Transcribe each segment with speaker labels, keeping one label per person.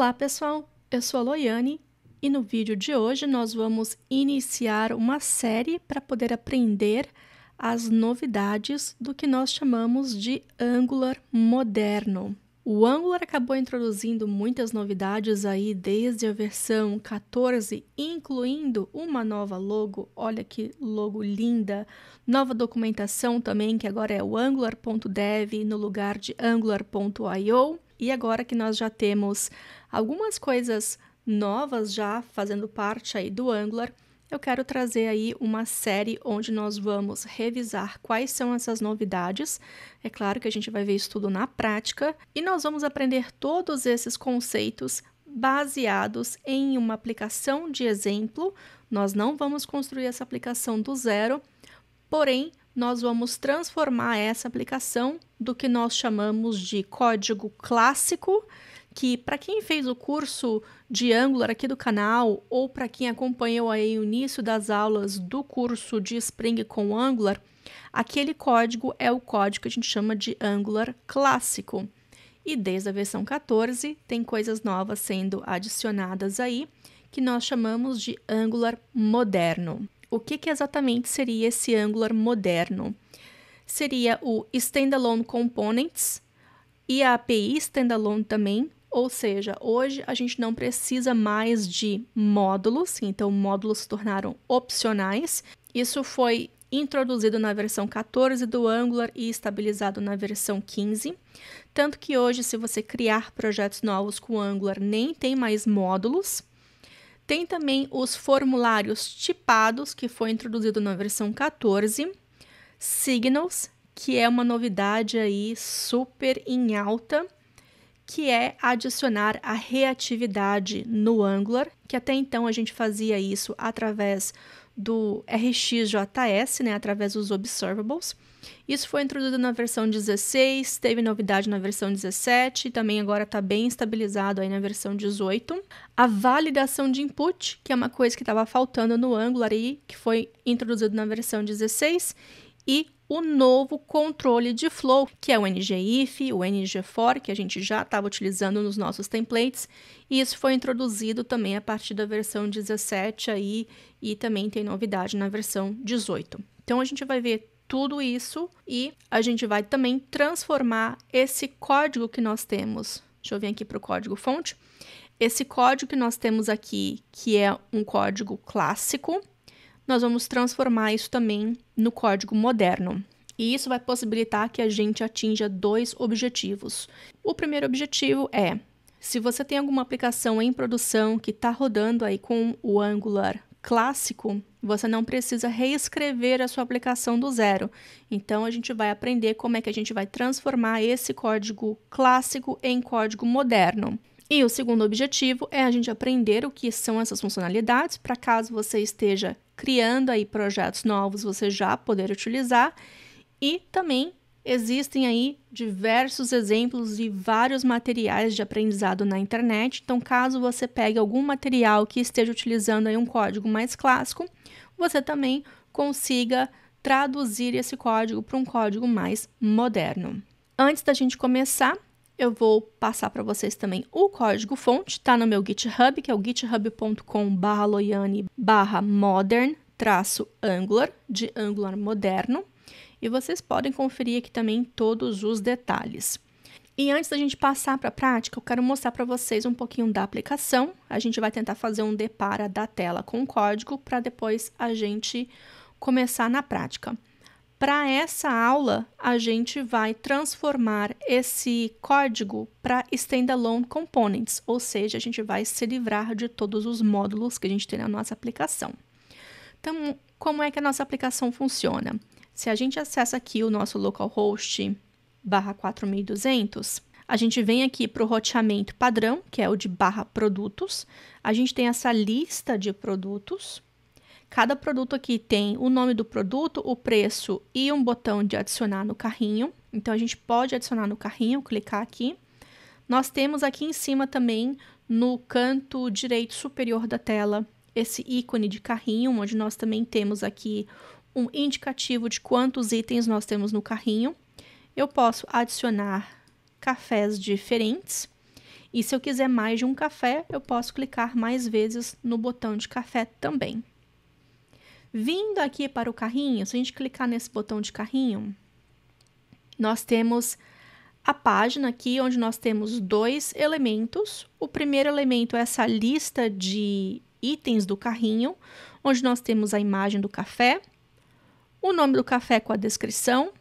Speaker 1: Olá pessoal, eu sou a Loiane e no vídeo de hoje nós vamos iniciar uma série para poder aprender as novidades do que nós chamamos de Angular moderno. O Angular acabou introduzindo muitas novidades aí desde a versão 14, incluindo uma nova logo. Olha que logo linda! Nova documentação também, que agora é o angular.dev no lugar de angular.io. E agora que nós já temos algumas coisas novas já fazendo parte aí do Angular, eu quero trazer aí uma série onde nós vamos revisar quais são essas novidades. É claro que a gente vai ver isso tudo na prática e nós vamos aprender todos esses conceitos baseados em uma aplicação de exemplo. Nós não vamos construir essa aplicação do zero, porém nós vamos transformar essa aplicação do que nós chamamos de código clássico, que para quem fez o curso de Angular aqui do canal ou para quem acompanhou aí o início das aulas do curso de Spring com Angular, aquele código é o código que a gente chama de Angular clássico. E desde a versão 14 tem coisas novas sendo adicionadas aí, que nós chamamos de Angular moderno o que, que exatamente seria esse Angular moderno? Seria o Standalone Components e a API Standalone também, ou seja, hoje a gente não precisa mais de módulos, então módulos se tornaram opcionais. Isso foi introduzido na versão 14 do Angular e estabilizado na versão 15. Tanto que hoje, se você criar projetos novos com Angular, nem tem mais módulos, tem também os formulários tipados, que foi introduzido na versão 14, Signals, que é uma novidade aí super em alta, que é adicionar a reatividade no Angular, que até então a gente fazia isso através do RxJS, né, através dos observables. Isso foi introduzido na versão 16, teve novidade na versão 17 e também agora está bem estabilizado aí na versão 18. A validação de input, que é uma coisa que estava faltando no Angular aí, que foi introduzido na versão 16 e o novo controle de flow, que é o ngIF, o ngFor que a gente já estava utilizando nos nossos templates, e isso foi introduzido também a partir da versão 17 aí, e também tem novidade na versão 18. Então a gente vai ver tudo isso e a gente vai também transformar esse código que nós temos. Deixa eu vir aqui para o código fonte. Esse código que nós temos aqui, que é um código clássico, nós vamos transformar isso também no código moderno. E isso vai possibilitar que a gente atinja dois objetivos. O primeiro objetivo é se você tem alguma aplicação em produção que está rodando aí com o Angular clássico, você não precisa reescrever a sua aplicação do zero. Então, a gente vai aprender como é que a gente vai transformar esse código clássico em código moderno. E o segundo objetivo é a gente aprender o que são essas funcionalidades, para caso você esteja criando aí projetos novos, você já poder utilizar. E também existem aí diversos exemplos e vários materiais de aprendizado na internet. Então, caso você pegue algum material que esteja utilizando aí um código mais clássico, você também consiga traduzir esse código para um código mais moderno. Antes da gente começar, eu vou passar para vocês também o código fonte, está no meu GitHub, que é o github.com/loiane/modern-angular de Angular moderno, e vocês podem conferir aqui também todos os detalhes. E antes da gente passar para a prática, eu quero mostrar para vocês um pouquinho da aplicação. A gente vai tentar fazer um depara da tela com o código para depois a gente começar na prática. Para essa aula, a gente vai transformar esse código para standalone components, ou seja, a gente vai se livrar de todos os módulos que a gente tem na nossa aplicação. Então, como é que a nossa aplicação funciona? Se a gente acessa aqui o nosso localhost barra 4200, a gente vem aqui para o roteamento padrão, que é o de barra produtos. A gente tem essa lista de produtos. Cada produto aqui tem o nome do produto, o preço e um botão de adicionar no carrinho. Então, a gente pode adicionar no carrinho, clicar aqui. Nós temos aqui em cima também, no canto direito superior da tela, esse ícone de carrinho, onde nós também temos aqui um indicativo de quantos itens nós temos no carrinho eu posso adicionar cafés diferentes. E se eu quiser mais de um café, eu posso clicar mais vezes no botão de café também. Vindo aqui para o carrinho, se a gente clicar nesse botão de carrinho, nós temos a página aqui onde nós temos dois elementos. O primeiro elemento é essa lista de itens do carrinho, onde nós temos a imagem do café, o nome do café com a descrição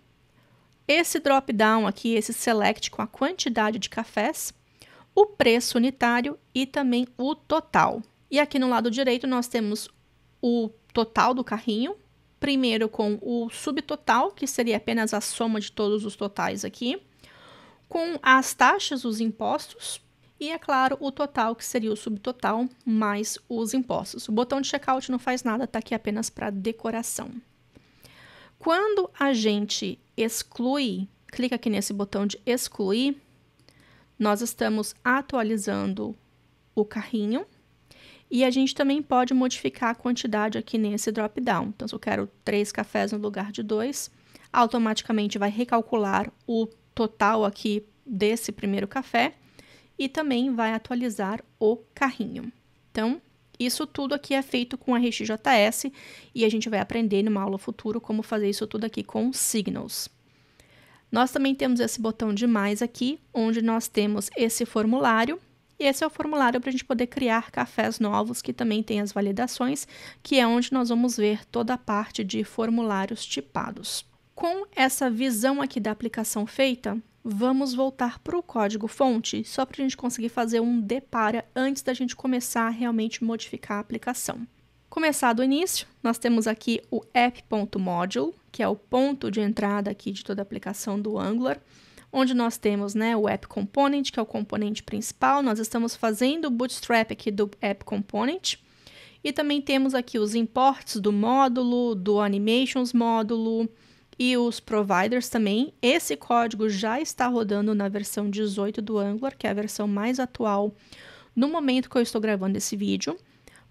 Speaker 1: esse drop down aqui, esse select com a quantidade de cafés, o preço unitário e também o total. E aqui no lado direito nós temos o total do carrinho, primeiro com o subtotal, que seria apenas a soma de todos os totais aqui, com as taxas, os impostos, e é claro, o total, que seria o subtotal, mais os impostos. O botão de checkout não faz nada, tá aqui apenas para decoração. Quando a gente exclui, clica aqui nesse botão de excluir, nós estamos atualizando o carrinho e a gente também pode modificar a quantidade aqui nesse drop-down. Então, se eu quero três cafés no lugar de dois, automaticamente vai recalcular o total aqui desse primeiro café e também vai atualizar o carrinho. Então, isso tudo aqui é feito com RxJS e a gente vai aprender numa aula futura como fazer isso tudo aqui com Signals. Nós também temos esse botão de mais aqui, onde nós temos esse formulário. E esse é o formulário para a gente poder criar cafés novos, que também tem as validações, que é onde nós vamos ver toda a parte de formulários tipados. Com essa visão aqui da aplicação feita, vamos voltar para o código-fonte, só para a gente conseguir fazer um depara antes da gente começar a realmente modificar a aplicação. Começar do início, nós temos aqui o app.module, que é o ponto de entrada aqui de toda a aplicação do Angular, onde nós temos né, o app component, que é o componente principal, nós estamos fazendo o bootstrap aqui do app component, e também temos aqui os imports do módulo, do animations módulo, e os providers também. Esse código já está rodando na versão 18 do Angular, que é a versão mais atual no momento que eu estou gravando esse vídeo.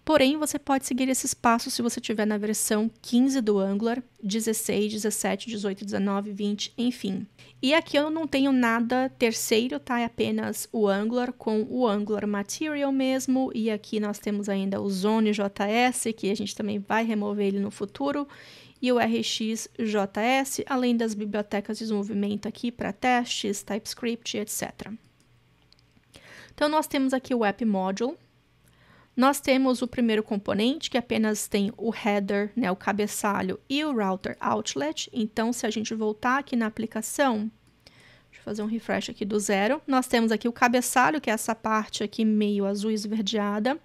Speaker 1: Porém, você pode seguir esses passos se você estiver na versão 15 do Angular, 16, 17, 18, 19, 20, enfim. E aqui eu não tenho nada terceiro, tá? É apenas o Angular com o Angular Material mesmo. E aqui nós temos ainda o Zone JS, que a gente também vai remover ele no futuro e o RxJS, além das bibliotecas de desenvolvimento aqui para testes, TypeScript, etc. Então, nós temos aqui o App Module. Nós temos o primeiro componente, que apenas tem o header, né, o cabeçalho, e o router outlet. Então, se a gente voltar aqui na aplicação, deixa eu fazer um refresh aqui do zero, nós temos aqui o cabeçalho, que é essa parte aqui meio azul esverdeada,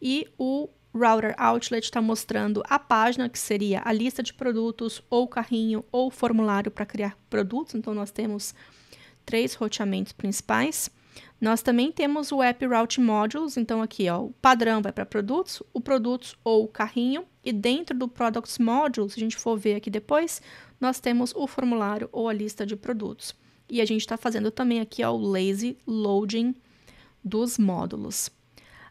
Speaker 1: e o Router Outlet está mostrando a página, que seria a lista de produtos, ou carrinho, ou formulário para criar produtos. Então, nós temos três roteamentos principais. Nós também temos o App Route Modules, então aqui ó, o padrão vai para produtos, o produtos ou o carrinho, e dentro do Products Modules, se a gente for ver aqui depois, nós temos o formulário ou a lista de produtos. E a gente está fazendo também aqui ó, o lazy loading dos módulos.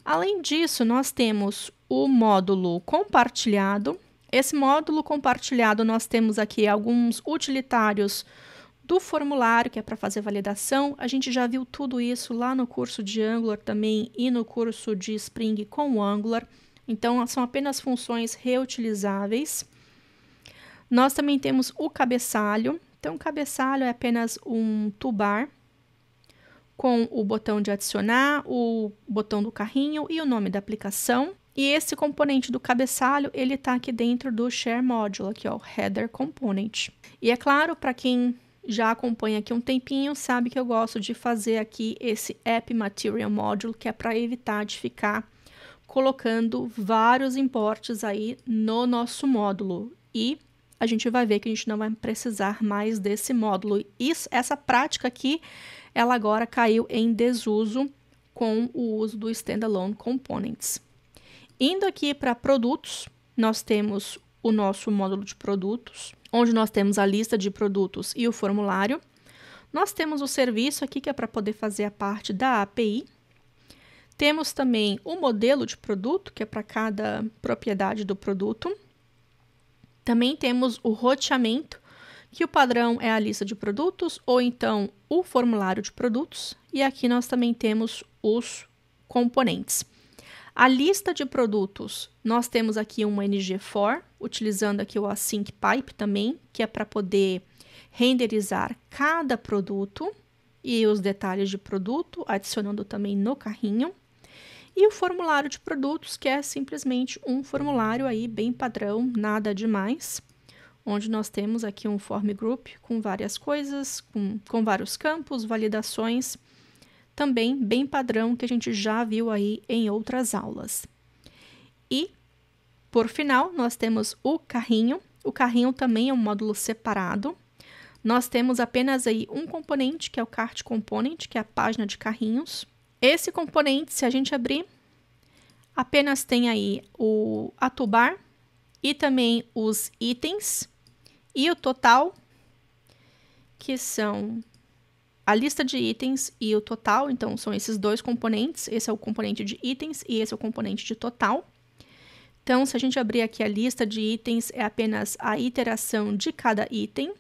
Speaker 1: Além disso, nós temos o módulo compartilhado. Esse módulo compartilhado nós temos aqui alguns utilitários do formulário, que é para fazer validação. A gente já viu tudo isso lá no curso de Angular também e no curso de Spring com o Angular. Então, são apenas funções reutilizáveis. Nós também temos o cabeçalho. Então, o cabeçalho é apenas um toolbar com o botão de adicionar, o botão do carrinho e o nome da aplicação. E esse componente do cabeçalho, ele está aqui dentro do share módulo, aqui ó, o header component. E é claro, para quem já acompanha aqui um tempinho, sabe que eu gosto de fazer aqui esse app material módulo, que é para evitar de ficar colocando vários importes aí no nosso módulo. E a gente vai ver que a gente não vai precisar mais desse módulo. Isso, essa prática aqui, ela agora caiu em desuso com o uso do standalone components. Indo aqui para produtos, nós temos o nosso módulo de produtos, onde nós temos a lista de produtos e o formulário. Nós temos o serviço aqui que é para poder fazer a parte da API. Temos também o modelo de produto, que é para cada propriedade do produto. Também temos o roteamento, que o padrão é a lista de produtos ou então o formulário de produtos. E aqui nós também temos os componentes. A lista de produtos, nós temos aqui um NG4, utilizando aqui o Async Pipe também, que é para poder renderizar cada produto e os detalhes de produto, adicionando também no carrinho. E o formulário de produtos, que é simplesmente um formulário aí bem padrão, nada demais, onde nós temos aqui um form group com várias coisas, com, com vários campos, validações também bem padrão que a gente já viu aí em outras aulas. E, por final, nós temos o carrinho. O carrinho também é um módulo separado. Nós temos apenas aí um componente, que é o Cart Component, que é a página de carrinhos. Esse componente, se a gente abrir, apenas tem aí o atubar e também os itens e o total, que são a lista de itens e o total, então são esses dois componentes, esse é o componente de itens e esse é o componente de total. Então, se a gente abrir aqui a lista de itens, é apenas a iteração de cada item,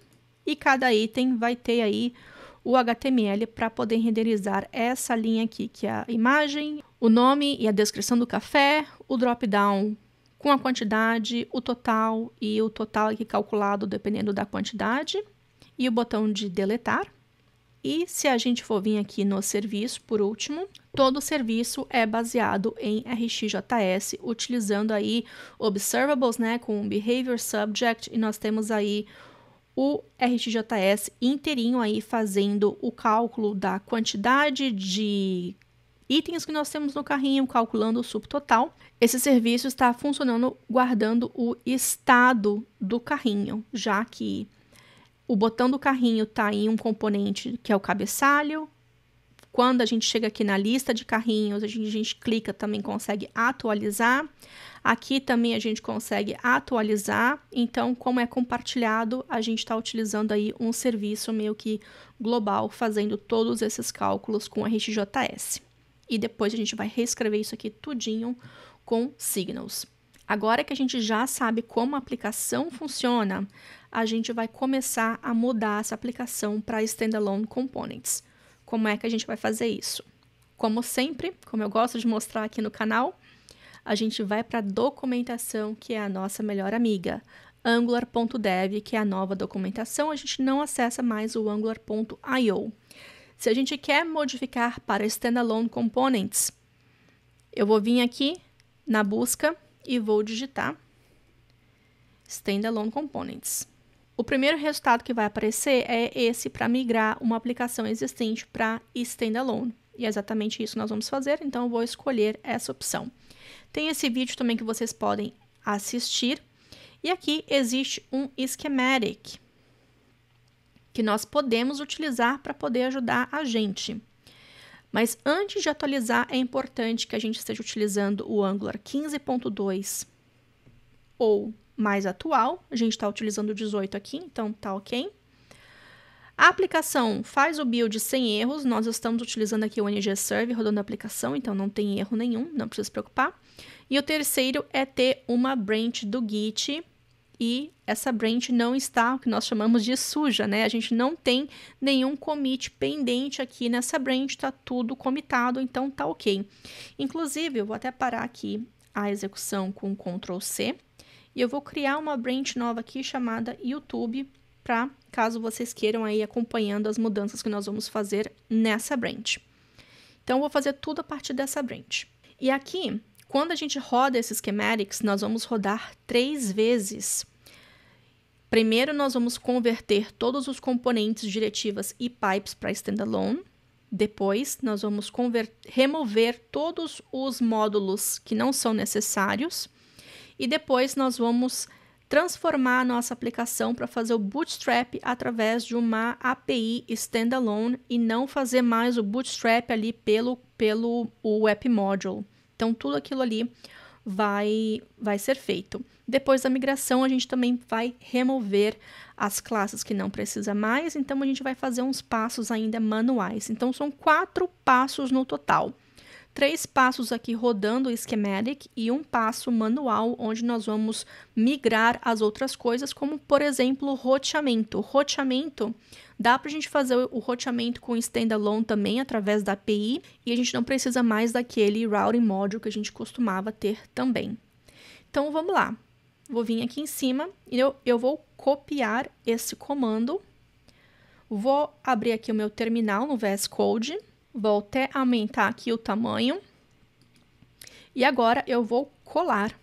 Speaker 1: e cada item vai ter aí o HTML para poder renderizar essa linha aqui, que é a imagem, o nome e a descrição do café, o drop-down com a quantidade, o total e o total aqui calculado dependendo da quantidade, e o botão de deletar. E se a gente for vir aqui no serviço, por último, todo o serviço é baseado em RxJS, utilizando aí observables, né, com behavior subject, e nós temos aí o RxJS inteirinho aí fazendo o cálculo da quantidade de itens que nós temos no carrinho, calculando o subtotal. Esse serviço está funcionando guardando o estado do carrinho, já que o botão do carrinho está em um componente que é o cabeçalho. Quando a gente chega aqui na lista de carrinhos, a gente, a gente clica também consegue atualizar. Aqui também a gente consegue atualizar. Então, como é compartilhado, a gente está utilizando aí um serviço meio que global, fazendo todos esses cálculos com RxJS. E depois a gente vai reescrever isso aqui tudinho com Signals. Agora que a gente já sabe como a aplicação funciona, a gente vai começar a mudar essa aplicação para standalone components. Como é que a gente vai fazer isso? Como sempre, como eu gosto de mostrar aqui no canal, a gente vai para a documentação, que é a nossa melhor amiga, angular.dev, que é a nova documentação, a gente não acessa mais o angular.io. Se a gente quer modificar para standalone components, eu vou vir aqui na busca e vou digitar Standalone Components. O primeiro resultado que vai aparecer é esse para migrar uma aplicação existente para Standalone. E é exatamente isso que nós vamos fazer, então eu vou escolher essa opção. Tem esse vídeo também que vocês podem assistir. E aqui existe um schematic que nós podemos utilizar para poder ajudar a gente. Mas antes de atualizar, é importante que a gente esteja utilizando o Angular 15.2 ou mais atual. A gente está utilizando o 18 aqui, então tá ok. A aplicação faz o build sem erros. Nós estamos utilizando aqui o NG Serve rodando a aplicação, então não tem erro nenhum, não precisa se preocupar. E o terceiro é ter uma branch do Git e essa branch não está o que nós chamamos de suja, né? A gente não tem nenhum commit pendente aqui nessa branch, está tudo comitado, então tá ok. Inclusive, eu vou até parar aqui a execução com Ctrl C e eu vou criar uma branch nova aqui chamada YouTube para caso vocês queiram aí acompanhando as mudanças que nós vamos fazer nessa branch. Então, eu vou fazer tudo a partir dessa branch. E aqui, quando a gente roda esse schematics, nós vamos rodar três vezes Primeiro, nós vamos converter todos os componentes diretivas e pipes para standalone. Depois, nós vamos remover todos os módulos que não são necessários. E depois, nós vamos transformar a nossa aplicação para fazer o bootstrap através de uma API standalone e não fazer mais o bootstrap ali pelo, pelo o app module. Então, tudo aquilo ali vai, vai ser feito. Depois da migração, a gente também vai remover as classes que não precisa mais, então a gente vai fazer uns passos ainda manuais. Então, são quatro passos no total. Três passos aqui rodando o Schematic e um passo manual, onde nós vamos migrar as outras coisas, como, por exemplo, roteamento. Roteamento Dá para a gente fazer o roteamento com standalone também através da API e a gente não precisa mais daquele routing module que a gente costumava ter também. Então vamos lá vou vir aqui em cima e eu, eu vou copiar esse comando. Vou abrir aqui o meu terminal no VS Code, vou até aumentar aqui o tamanho. E agora eu vou colar.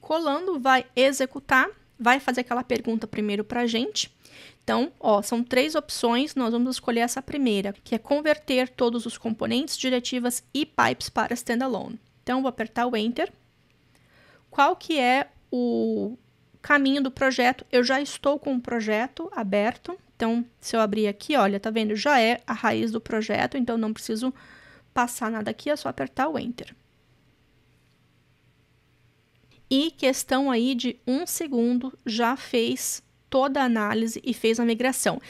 Speaker 1: Colando vai executar, vai fazer aquela pergunta primeiro para a gente. Então, ó, são três opções, nós vamos escolher essa primeira, que é converter todos os componentes, diretivas e pipes para standalone. Então, vou apertar o Enter. Qual que é o caminho do projeto. Eu já estou com um projeto aberto. Então, se eu abrir aqui, olha, tá vendo? Já é a raiz do projeto, então não preciso passar nada aqui, é só apertar o Enter. E questão aí de um segundo já fez toda a análise e fez a migração.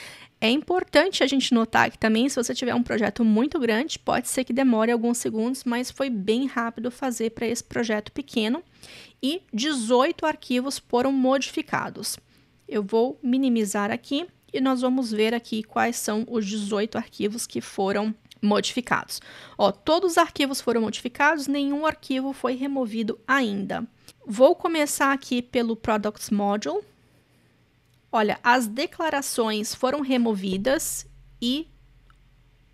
Speaker 1: É importante a gente notar que também, se você tiver um projeto muito grande, pode ser que demore alguns segundos, mas foi bem rápido fazer para esse projeto pequeno. E 18 arquivos foram modificados. Eu vou minimizar aqui e nós vamos ver aqui quais são os 18 arquivos que foram modificados. Ó, todos os arquivos foram modificados, nenhum arquivo foi removido ainda. Vou começar aqui pelo Products Module Olha, as declarações foram removidas e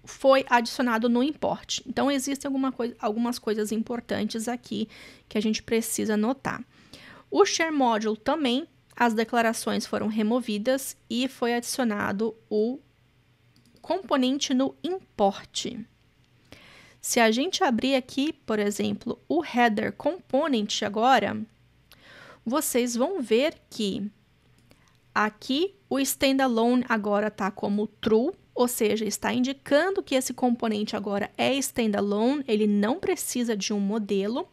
Speaker 1: foi adicionado no importe. Então, existem coi algumas coisas importantes aqui que a gente precisa notar. O share module também, as declarações foram removidas e foi adicionado o componente no importe. Se a gente abrir aqui, por exemplo, o header component agora, vocês vão ver que Aqui, o standalone agora está como true, ou seja, está indicando que esse componente agora é standalone, ele não precisa de um modelo.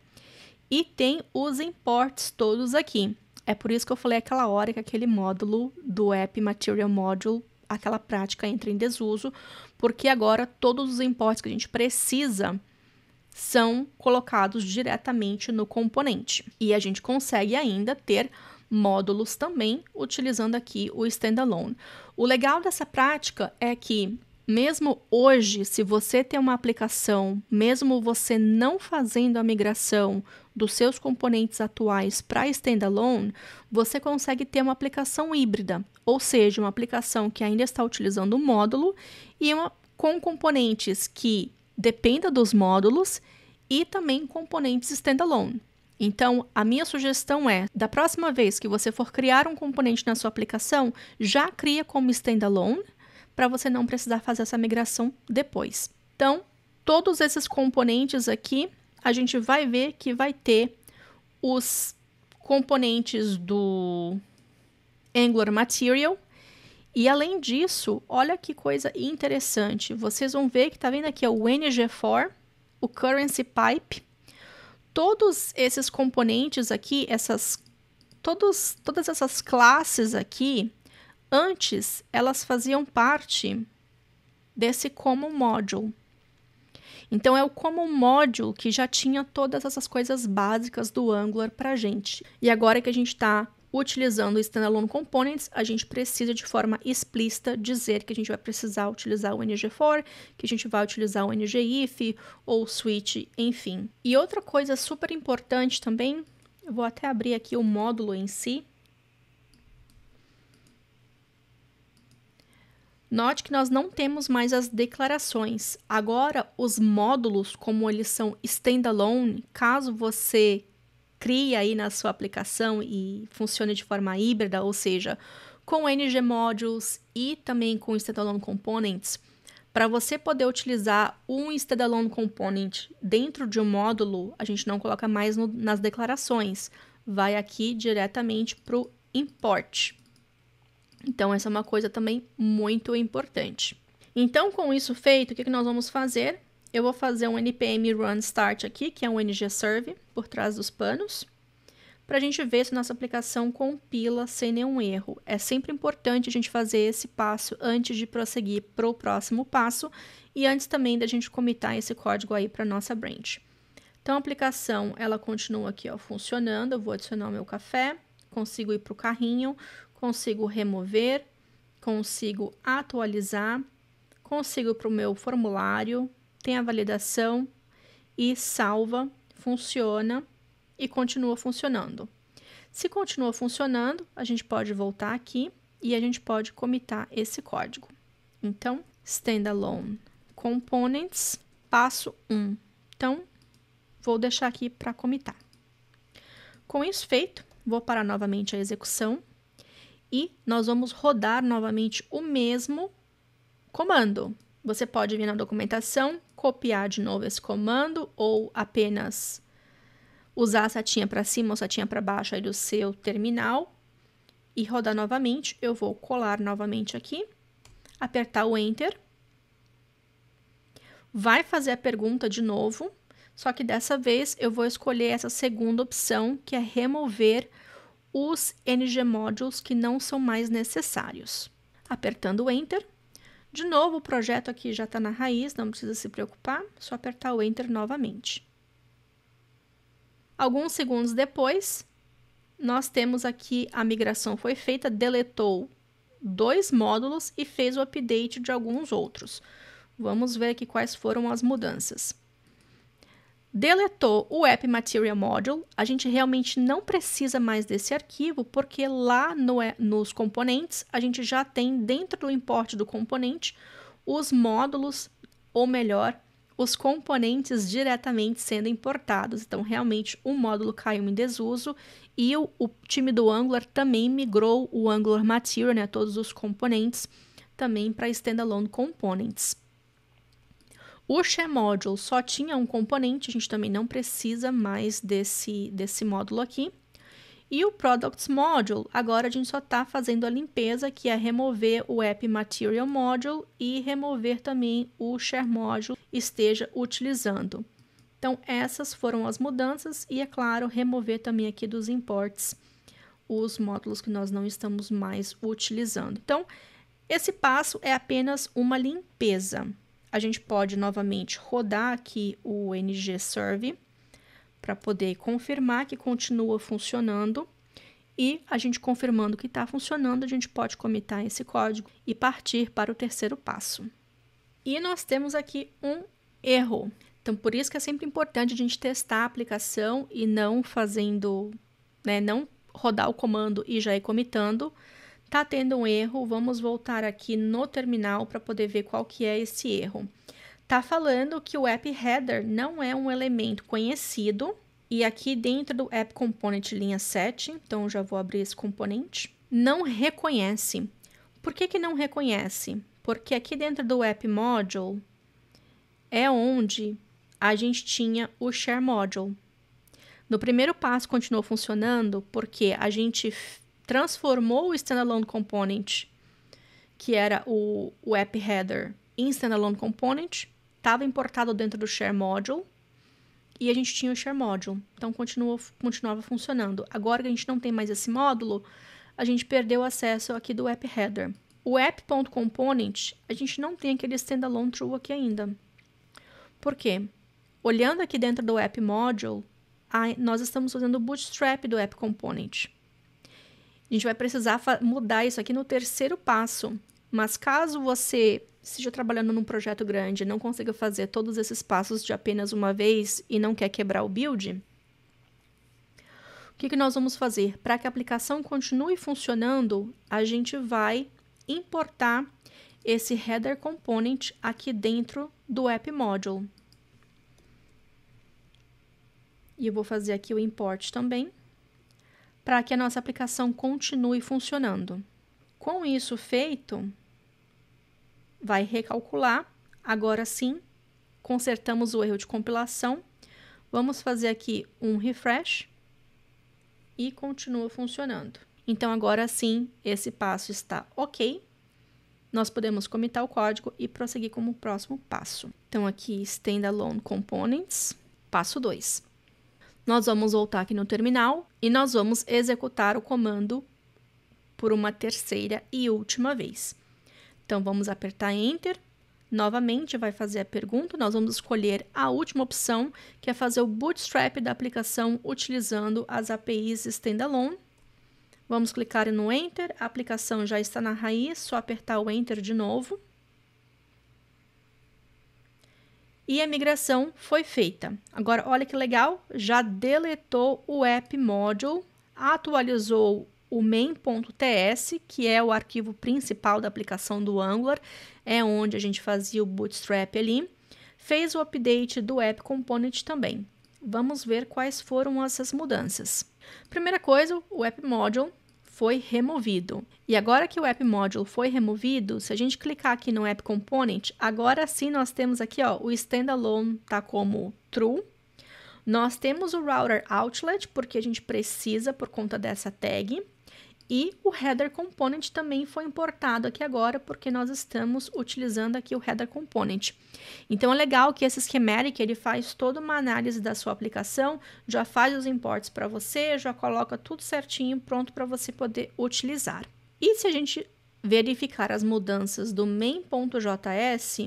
Speaker 1: E tem os imports todos aqui. É por isso que eu falei aquela hora que aquele módulo do App Material Module, aquela prática entra em desuso, porque agora todos os imports que a gente precisa são colocados diretamente no componente. E a gente consegue ainda ter módulos também utilizando aqui o standalone. O legal dessa prática é que mesmo hoje, se você tem uma aplicação, mesmo você não fazendo a migração dos seus componentes atuais para standalone, você consegue ter uma aplicação híbrida, ou seja, uma aplicação que ainda está utilizando o módulo e uma, com componentes que dependam dos módulos e também componentes standalone. Então, a minha sugestão é: da próxima vez que você for criar um componente na sua aplicação, já cria como standalone, para você não precisar fazer essa migração depois. Então, todos esses componentes aqui, a gente vai ver que vai ter os componentes do Angular Material. E além disso, olha que coisa interessante. Vocês vão ver que está vendo aqui é o NG4, o Currency Pipe todos esses componentes aqui, essas todos, todas essas classes aqui, antes elas faziam parte desse common module. Então é o common module que já tinha todas essas coisas básicas do Angular para gente. E agora que a gente está utilizando standalone components, a gente precisa de forma explícita dizer que a gente vai precisar utilizar o ng4, que a gente vai utilizar o ngif ou switch, enfim. E outra coisa super importante também, eu vou até abrir aqui o módulo em si. Note que nós não temos mais as declarações. Agora, os módulos, como eles são standalone, caso você crie aí na sua aplicação e funcione de forma híbrida, ou seja, com NG Modules e também com Standalone Components, para você poder utilizar um Standalone Component dentro de um módulo, a gente não coloca mais no, nas declarações, vai aqui diretamente para o import. Então, essa é uma coisa também muito importante. Então, com isso feito, o que, que nós vamos fazer? eu vou fazer um npm run start aqui, que é um ng serve por trás dos panos, para a gente ver se nossa aplicação compila sem nenhum erro. É sempre importante a gente fazer esse passo antes de prosseguir para o próximo passo e antes também da gente comitar esse código aí para nossa branch. Então a aplicação ela continua aqui ó, funcionando. Eu vou adicionar o meu café, consigo ir para o carrinho, consigo remover, consigo atualizar, consigo ir para o meu formulário, tem a validação e salva, funciona e continua funcionando. Se continua funcionando, a gente pode voltar aqui e a gente pode comitar esse código. Então, standalone components, passo 1. Então, vou deixar aqui para comitar. Com isso feito, vou parar novamente a execução e nós vamos rodar novamente o mesmo comando. Você pode vir na documentação, copiar de novo esse comando ou apenas usar a setinha para cima ou setinha para baixo aí do seu terminal e rodar novamente. Eu vou colar novamente aqui, apertar o Enter. Vai fazer a pergunta de novo, só que dessa vez eu vou escolher essa segunda opção, que é remover os NG modules que não são mais necessários. Apertando o Enter, de novo, o projeto aqui já está na raiz, não precisa se preocupar, só apertar o Enter novamente. Alguns segundos depois, nós temos aqui a migração foi feita, deletou dois módulos e fez o update de alguns outros. Vamos ver aqui quais foram as mudanças deletou o app Material Module. A gente realmente não precisa mais desse arquivo, porque lá no, nos componentes a gente já tem dentro do import do componente os módulos, ou melhor, os componentes diretamente sendo importados. Então, realmente, o módulo caiu em desuso e o, o, time do Angular também migrou o Angular Material, né, todos os componentes, também para Standalone Components. O module só tinha um componente, a gente também não precisa mais desse, desse módulo aqui. E o Products Module, agora a gente só está fazendo a limpeza, que é remover o App Material Module e remover também o Share Module esteja utilizando. Então, essas foram as mudanças e, é claro, remover também aqui dos imports os módulos que nós não estamos mais utilizando. Então, esse passo é apenas uma limpeza. A gente pode novamente rodar aqui o ng serve para poder confirmar que continua funcionando. E a gente confirmando que está funcionando, a gente pode comitar esse código e partir para o terceiro passo. E nós temos aqui um erro. Então, por isso que é sempre importante a gente testar a aplicação e não fazendo, né, não rodar o comando e já ir comitando, Tá tendo um erro, vamos voltar aqui no terminal para poder ver qual que é esse erro. Tá falando que o app header não é um elemento conhecido e aqui dentro do app component linha 7, então já vou abrir esse componente, não reconhece. Por que que não reconhece? Porque aqui dentro do app module é onde a gente tinha o share module. No primeiro passo continuou funcionando porque a gente transformou o standalone component, que era o, o app header, em standalone component, estava importado dentro do share module e a gente tinha o share module. Então continuou, continuava funcionando. Agora que a gente não tem mais esse módulo, a gente perdeu o acesso aqui do app header. O app.component, a gente não tem aquele standalone true aqui ainda. Por quê? Olhando aqui dentro do app module, nós estamos fazendo o bootstrap do app component. A gente vai precisar mudar isso aqui no terceiro passo. Mas caso você esteja trabalhando num projeto grande não consiga fazer todos esses passos de apenas uma vez e não quer quebrar o build, o que, que nós vamos fazer? Para que a aplicação continue funcionando, a gente vai importar esse header component aqui dentro do app module. E eu vou fazer aqui o import também para que a nossa aplicação continue funcionando. Com isso feito, vai recalcular. Agora sim, consertamos o erro de compilação. Vamos fazer aqui um refresh e continua funcionando. Então, agora sim, esse passo está ok. Nós podemos comitar o código e prosseguir como próximo passo. Então, aqui, standalone components, passo 2. Nós vamos voltar aqui no terminal e nós vamos executar o comando por uma terceira e última vez. Então, vamos apertar Enter. Novamente, vai fazer a pergunta. Nós vamos escolher a última opção, que é fazer o bootstrap da aplicação utilizando as APIs standalone. Vamos clicar no Enter. A aplicação já está na raiz, só apertar o Enter de novo. e a migração foi feita. Agora, olha que legal, já deletou o app module, atualizou o main.ts, que é o arquivo principal da aplicação do Angular, é onde a gente fazia o bootstrap ali, fez o update do app component também. Vamos ver quais foram essas mudanças. Primeira coisa, o app module foi removido. E agora que o App Module foi removido, se a gente clicar aqui no App Component, agora sim nós temos aqui ó, o standalone tá como true. Nós temos o router outlet, porque a gente precisa por conta dessa tag. E o header component também foi importado aqui agora, porque nós estamos utilizando aqui o header component. Então, é legal que esse schematic, ele faz toda uma análise da sua aplicação, já faz os imports para você, já coloca tudo certinho, pronto para você poder utilizar. E se a gente verificar as mudanças do main.js,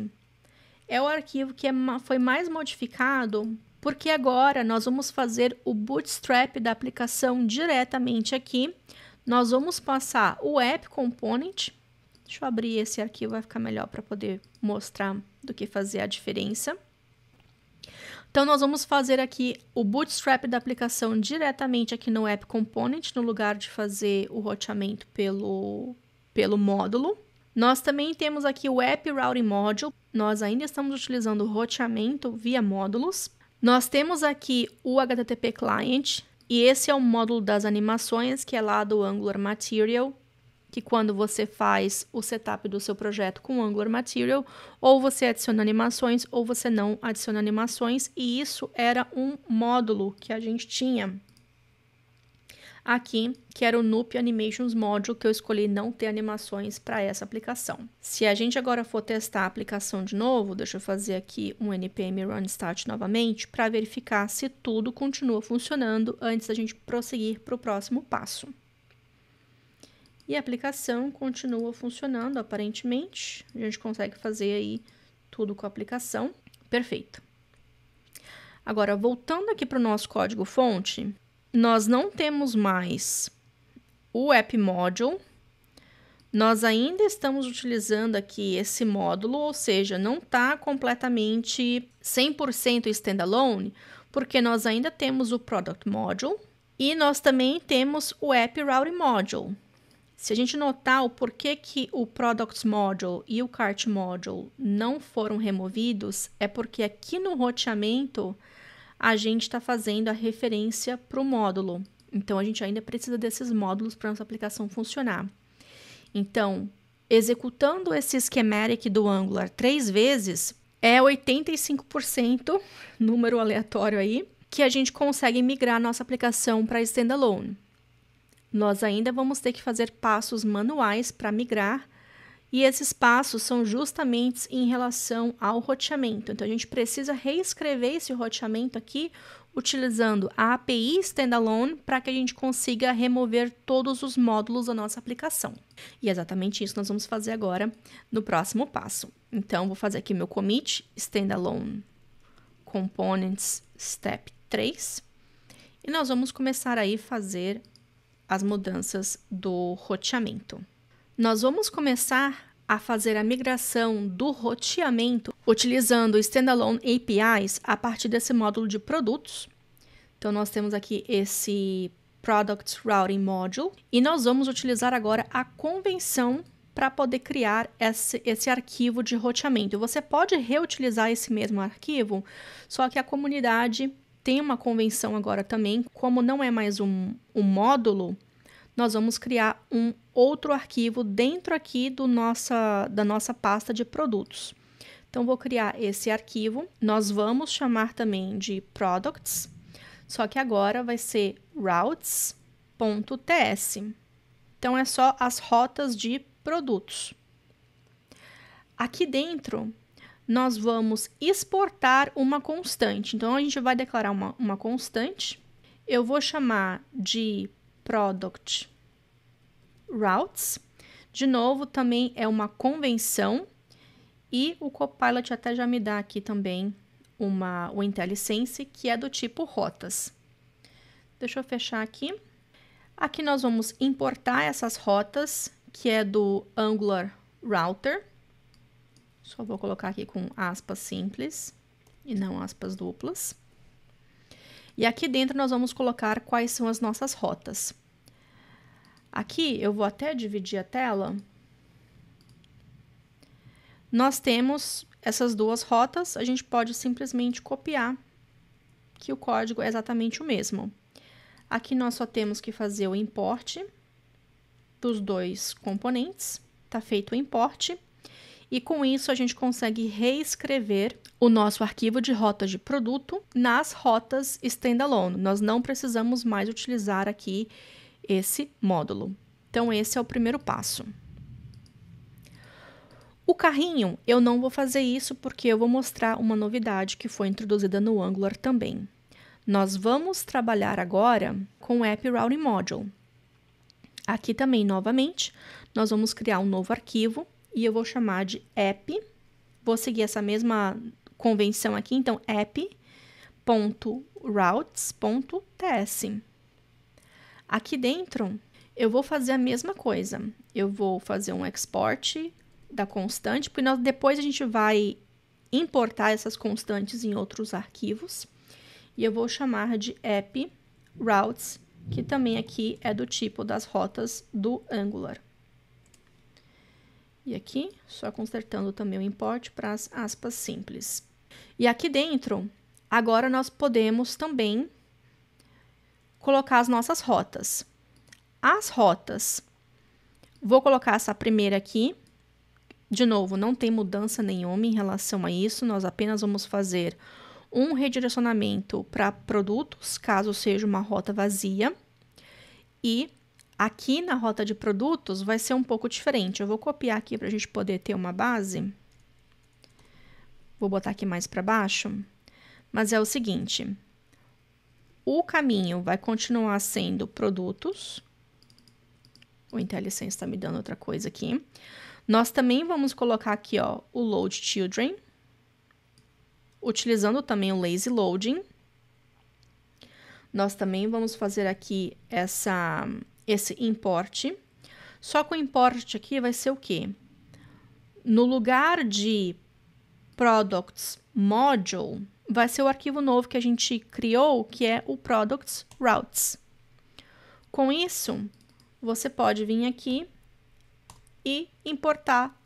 Speaker 1: é o arquivo que é, foi mais modificado porque agora nós vamos fazer o bootstrap da aplicação diretamente aqui nós vamos passar o app component. Deixa eu abrir esse arquivo, vai ficar melhor para poder mostrar do que fazer a diferença. Então, nós vamos fazer aqui o bootstrap da aplicação diretamente aqui no App Component, no lugar de fazer o roteamento pelo, pelo módulo. Nós também temos aqui o App Routing Module. Nós ainda estamos utilizando o roteamento via módulos. Nós temos aqui o HTTP Client. E esse é o módulo das animações, que é lá do Angular Material, que quando você faz o setup do seu projeto com Angular Material, ou você adiciona animações ou você não adiciona animações, e isso era um módulo que a gente tinha aqui, que era o Nup Animations Module, que eu escolhi não ter animações para essa aplicação. Se a gente agora for testar a aplicação de novo, deixa eu fazer aqui um npm run start novamente para verificar se tudo continua funcionando antes da gente prosseguir para o próximo passo. E a aplicação continua funcionando aparentemente. A gente consegue fazer aí tudo com a aplicação. Perfeito. Agora, voltando aqui para o nosso código fonte, nós não temos mais o App Module. Nós ainda estamos utilizando aqui esse módulo, ou seja, não está completamente 100% standalone, porque nós ainda temos o Product Module e nós também temos o App Routing Module. Se a gente notar o porquê que o Products Module e o Cart Module não foram removidos, é porque aqui no roteamento a gente está fazendo a referência para o módulo. Então, a gente ainda precisa desses módulos para nossa aplicação funcionar. Então, executando esse schematic do Angular três vezes, é 85%, número aleatório aí, que a gente consegue migrar nossa aplicação para standalone. Nós ainda vamos ter que fazer passos manuais para migrar e esses passos são justamente em relação ao roteamento. Então, a gente precisa reescrever esse roteamento aqui utilizando a API standalone para que a gente consiga remover todos os módulos da nossa aplicação. E é exatamente isso nós vamos fazer agora no próximo passo. Então, vou fazer aqui meu commit standalone components step 3 e nós vamos começar aí fazer as mudanças do roteamento. Nós vamos começar a fazer a migração do roteamento utilizando standalone APIs a partir desse módulo de produtos. Então, nós temos aqui esse Product Routing Module e nós vamos utilizar agora a convenção para poder criar esse, esse arquivo de roteamento. Você pode reutilizar esse mesmo arquivo, só que a comunidade tem uma convenção agora também, como não é mais um, um módulo, nós vamos criar um outro arquivo dentro aqui do nossa, da nossa pasta de produtos. Então, vou criar esse arquivo. Nós vamos chamar também de products, só que agora vai ser routes.ts. Então, é só as rotas de produtos. Aqui dentro, nós vamos exportar uma constante. Então, a gente vai declarar uma, uma constante. Eu vou chamar de product routes. De novo, também é uma convenção e o Copilot até já me dá aqui também uma, o IntelliSense, que é do tipo rotas. Deixa eu fechar aqui. Aqui nós vamos importar essas rotas, que é do Angular Router. Só vou colocar aqui com aspas simples e não aspas duplas. E aqui dentro nós vamos colocar quais são as nossas rotas. Aqui eu vou até dividir a tela. Nós temos essas duas rotas, a gente pode simplesmente copiar que o código é exatamente o mesmo. Aqui nós só temos que fazer o importe dos dois componentes, tá feito o importe e com isso a gente consegue reescrever o nosso arquivo de rotas de produto nas rotas standalone. Nós não precisamos mais utilizar aqui esse módulo. Então, esse é o primeiro passo. O carrinho, eu não vou fazer isso porque eu vou mostrar uma novidade que foi introduzida no Angular também. Nós vamos trabalhar agora com o App Routing Module. Aqui também, novamente, nós vamos criar um novo arquivo e eu vou chamar de app. Vou seguir essa mesma convenção aqui, então app.routes.ts. Aqui dentro, eu vou fazer a mesma coisa. Eu vou fazer um export da constante, porque nós, depois a gente vai importar essas constantes em outros arquivos. E eu vou chamar de app routes, que também aqui é do tipo das rotas do Angular. E aqui, só consertando também o import para as aspas simples. E aqui dentro, agora nós podemos também colocar as nossas rotas. As rotas, vou colocar essa primeira aqui. De novo, não tem mudança nenhuma em relação a isso, nós apenas vamos fazer um redirecionamento para produtos, caso seja uma rota vazia, e Aqui na rota de produtos vai ser um pouco diferente. Eu vou copiar aqui para a gente poder ter uma base. Vou botar aqui mais para baixo. Mas é o seguinte, o caminho vai continuar sendo produtos. O IntelliSense está me dando outra coisa aqui. Nós também vamos colocar aqui ó, o Load Children, utilizando também o Lazy Loading. Nós também vamos fazer aqui essa esse importe. Só que o importe aqui vai ser o quê? No lugar de products module, vai ser o arquivo novo que a gente criou, que é o products routes. Com isso, você pode vir aqui e importar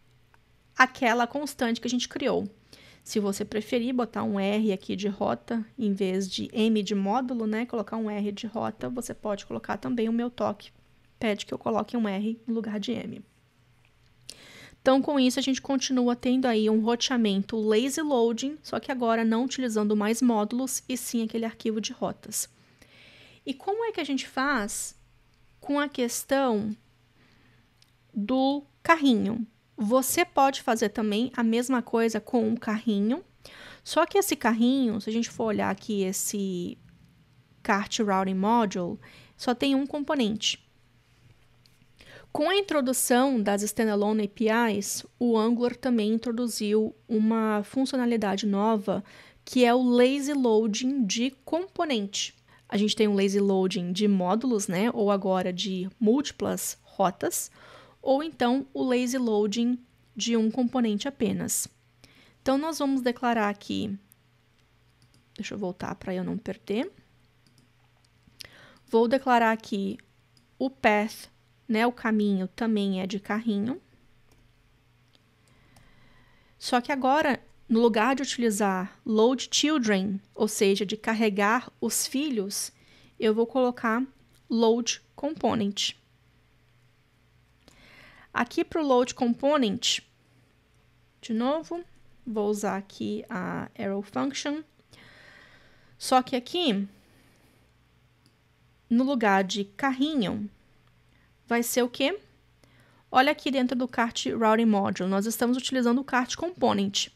Speaker 1: aquela constante que a gente criou. Se você preferir botar um R aqui de rota em vez de M de módulo, né? Colocar um R de rota, você pode colocar também o meu toque. Pede que eu coloque um R no lugar de M. Então, com isso, a gente continua tendo aí um roteamento lazy loading, só que agora não utilizando mais módulos e sim aquele arquivo de rotas. E como é que a gente faz com a questão do carrinho? Você pode fazer também a mesma coisa com um carrinho. Só que esse carrinho, se a gente for olhar aqui esse Cart Routing Module, só tem um componente. Com a introdução das standalone APIs, o Angular também introduziu uma funcionalidade nova que é o lazy loading de componente. A gente tem um lazy loading de módulos, né, ou agora de múltiplas rotas ou então o lazy loading de um componente apenas. Então, nós vamos declarar aqui, deixa eu voltar para eu não perder, vou declarar aqui o path, né, o caminho também é de carrinho, só que agora, no lugar de utilizar load children, ou seja, de carregar os filhos, eu vou colocar load component. Aqui para o load component, de novo, vou usar aqui a arrow function. Só que aqui, no lugar de carrinho, vai ser o quê? Olha aqui dentro do cart routing module, nós estamos utilizando o cart component.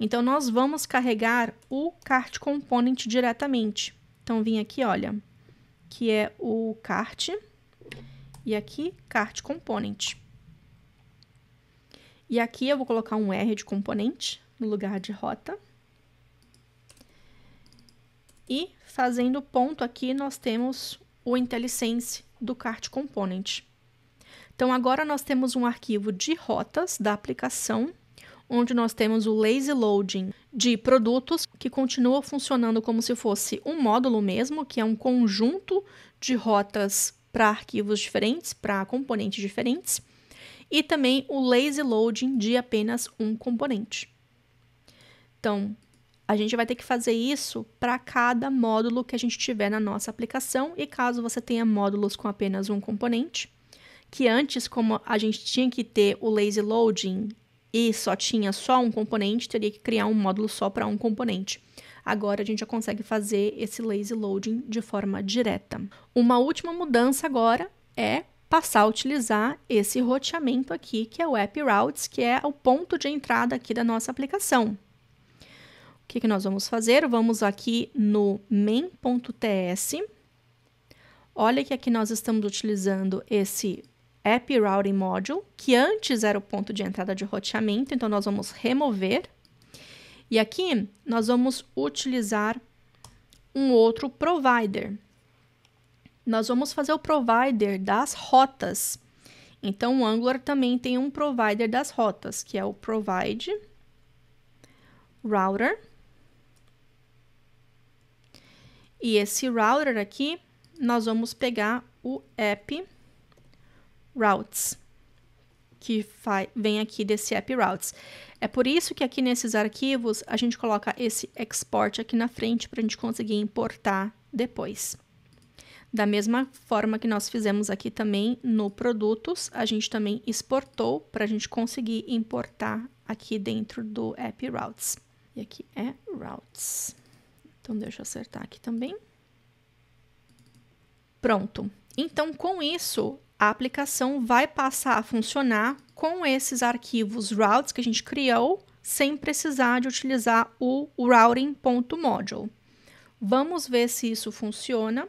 Speaker 1: Então, nós vamos carregar o cart component diretamente. Então, vim aqui, olha, que é o cart, e aqui, cart component. E aqui eu vou colocar um R de componente no lugar de rota. E fazendo ponto aqui, nós temos o IntelliSense do Cart Component. Então, agora nós temos um arquivo de rotas da aplicação, onde nós temos o lazy loading de produtos, que continua funcionando como se fosse um módulo mesmo, que é um conjunto de rotas para arquivos diferentes, para componentes diferentes e também o lazy loading de apenas um componente. Então, a gente vai ter que fazer isso para cada módulo que a gente tiver na nossa aplicação e caso você tenha módulos com apenas um componente, que antes como a gente tinha que ter o lazy loading e só tinha só um componente, teria que criar um módulo só para um componente. Agora a gente já consegue fazer esse lazy loading de forma direta. Uma última mudança agora é passar a utilizar esse roteamento aqui, que é o App Routes, que é o ponto de entrada aqui da nossa aplicação. O que, que nós vamos fazer? Vamos aqui no main.ts. Olha que aqui nós estamos utilizando esse App Routing Module, que antes era o ponto de entrada de roteamento, então nós vamos remover. E aqui nós vamos utilizar um outro provider nós vamos fazer o provider das rotas. Então, o Angular também tem um provider das rotas, que é o provide router. E esse router aqui, nós vamos pegar o app routes, que vem aqui desse app routes. É por isso que aqui nesses arquivos a gente coloca esse export aqui na frente para a gente conseguir importar depois. Da mesma forma que nós fizemos aqui também no produtos, a gente também exportou para a gente conseguir importar aqui dentro do app routes. E aqui é routes. Então deixa eu acertar aqui também. Pronto. Então com isso, a aplicação vai passar a funcionar com esses arquivos routes que a gente criou, sem precisar de utilizar o routing.module. Vamos ver se isso funciona.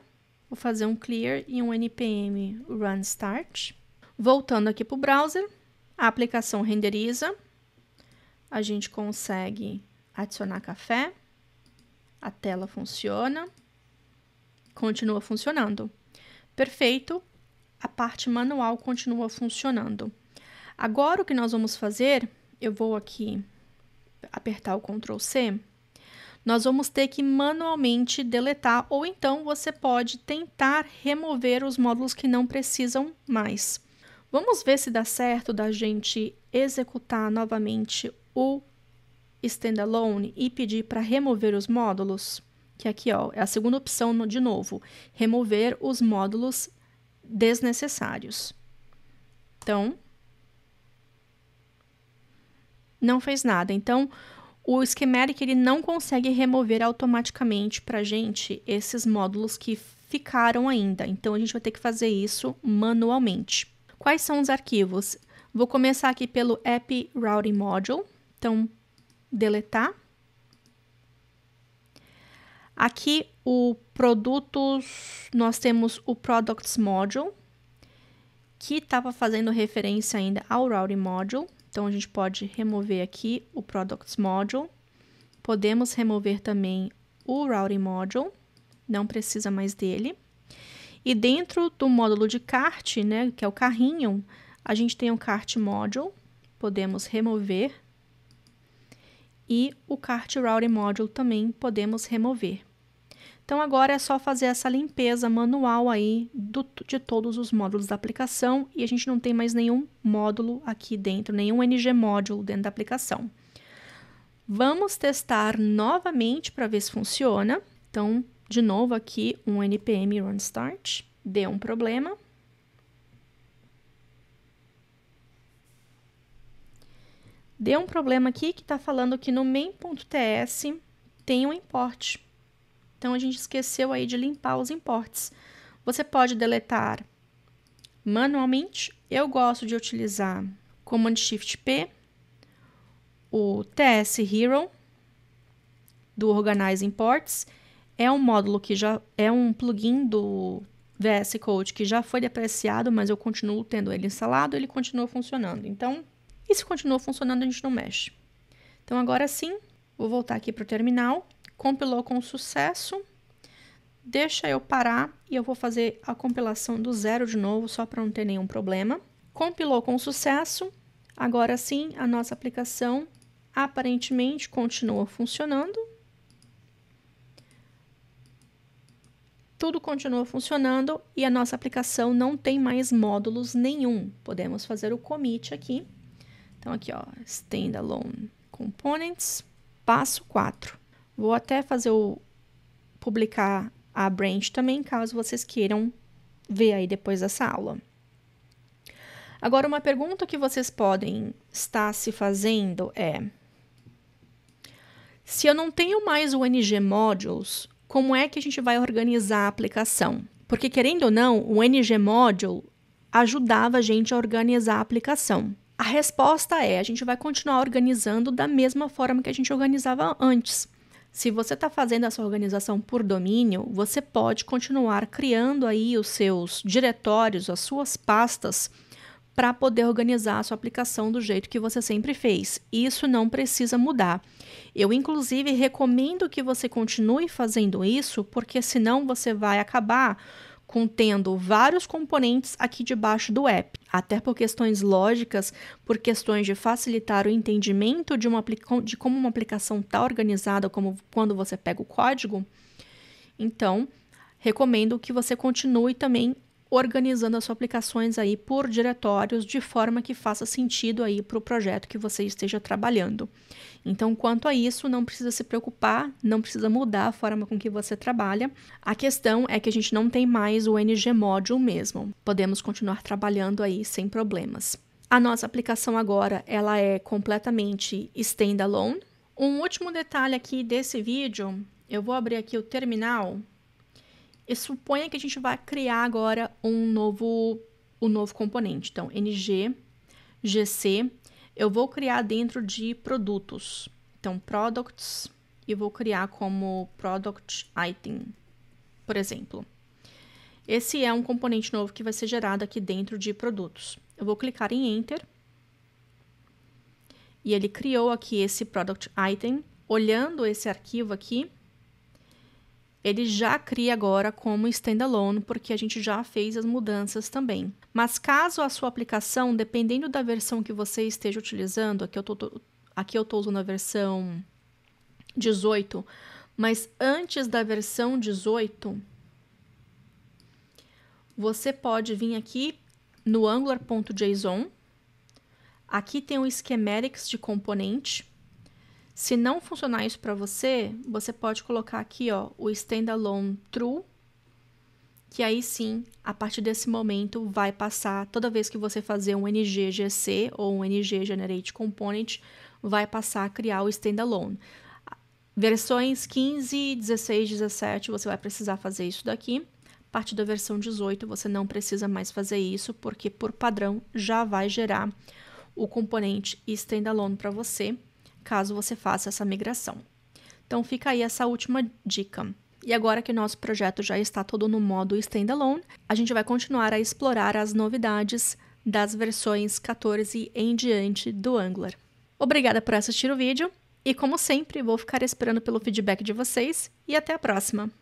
Speaker 1: Vou fazer um clear e um npm run start. Voltando aqui para o browser, a aplicação renderiza. A gente consegue adicionar café. A tela funciona. Continua funcionando. Perfeito. A parte manual continua funcionando. Agora o que nós vamos fazer, eu vou aqui apertar o Ctrl C nós vamos ter que manualmente deletar ou então você pode tentar remover os módulos que não precisam mais. Vamos ver se dá certo da gente executar novamente o standalone e pedir para remover os módulos, que aqui ó, é a segunda opção de novo, remover os módulos desnecessários. Então, não fez nada. Então, o Schematic ele não consegue remover automaticamente para gente esses módulos que ficaram ainda, então a gente vai ter que fazer isso manualmente. Quais são os arquivos? Vou começar aqui pelo app routing module, então deletar. Aqui o produtos, nós temos o products module, que estava fazendo referência ainda ao routing module. Então, a gente pode remover aqui o Products Module. Podemos remover também o Routing Module, não precisa mais dele. E dentro do módulo de cart, né, que é o carrinho, a gente tem o cart module, podemos remover. E o cart routing module também podemos remover. Então agora é só fazer essa limpeza manual aí do, de todos os módulos da aplicação e a gente não tem mais nenhum módulo aqui dentro, nenhum NG módulo dentro da aplicação. Vamos testar novamente para ver se funciona. Então, de novo aqui um npm run start, deu um problema. Deu um problema aqui que está falando que no main.ts tem um import. Então a gente esqueceu aí de limpar os importes. Você pode deletar manualmente. Eu gosto de utilizar Command Shift P, o TS Hero do Organize Imports. É um módulo que já é um plugin do VS Code que já foi depreciado, mas eu continuo tendo ele instalado, ele continua funcionando. Então, e se continua funcionando, a gente não mexe. Então, agora sim, vou voltar aqui para o terminal compilou com sucesso. Deixa eu parar e eu vou fazer a compilação do zero de novo, só para não ter nenhum problema. Compilou com sucesso. Agora sim, a nossa aplicação aparentemente continua funcionando. Tudo continua funcionando e a nossa aplicação não tem mais módulos nenhum. Podemos fazer o commit aqui. Então, aqui, ó, standalone components, passo 4. Vou até fazer o publicar a branch também, caso vocês queiram ver aí depois dessa aula. Agora, uma pergunta que vocês podem estar se fazendo é: se eu não tenho mais o NG Modules, como é que a gente vai organizar a aplicação? Porque, querendo ou não, o NG Module ajudava a gente a organizar a aplicação. A resposta é: a gente vai continuar organizando da mesma forma que a gente organizava antes. Se você está fazendo essa organização por domínio, você pode continuar criando aí os seus diretórios, as suas pastas, para poder organizar a sua aplicação do jeito que você sempre fez. Isso não precisa mudar. Eu, inclusive, recomendo que você continue fazendo isso, porque senão você vai acabar contendo vários componentes aqui debaixo do app, até por questões lógicas, por questões de facilitar o entendimento de, uma, de como uma aplicação está organizada, como quando você pega o código. Então, recomendo que você continue também organizando as suas aplicações aí por diretórios de forma que faça sentido aí para o projeto que você esteja trabalhando. Então, quanto a isso, não precisa se preocupar, não precisa mudar a forma com que você trabalha. A questão é que a gente não tem mais o NG Module mesmo. Podemos continuar trabalhando aí sem problemas. A nossa aplicação agora, ela é completamente standalone. Um último detalhe aqui desse vídeo, eu vou abrir aqui o terminal e suponha que a gente vai criar agora um novo, um novo componente. Então, ng, gc, eu vou criar dentro de produtos. Então, products, e vou criar como product item, por exemplo. Esse é um componente novo que vai ser gerado aqui dentro de produtos. Eu vou clicar em Enter. E ele criou aqui esse product item. Olhando esse arquivo aqui, ele já cria agora como standalone, porque a gente já fez as mudanças também. Mas caso a sua aplicação, dependendo da versão que você esteja utilizando, aqui eu estou aqui eu usando a versão 18, mas antes da versão 18, você pode vir aqui no angular.json. Aqui tem o schematics de componente se não funcionar isso para você, você pode colocar aqui, ó, o standalone true, que aí sim, a partir desse momento vai passar toda vez que você fazer um NGGC ou um NG generate component, vai passar a criar o standalone. Versões 15, 16, 17, você vai precisar fazer isso daqui. A partir da versão 18, você não precisa mais fazer isso, porque por padrão já vai gerar o componente standalone para você caso você faça essa migração. Então fica aí essa última dica. E agora que nosso projeto já está todo no modo standalone, a gente vai continuar a explorar as novidades das versões 14 em diante do Angular. Obrigada por assistir o vídeo e, como sempre, vou ficar esperando pelo feedback de vocês e até a próxima!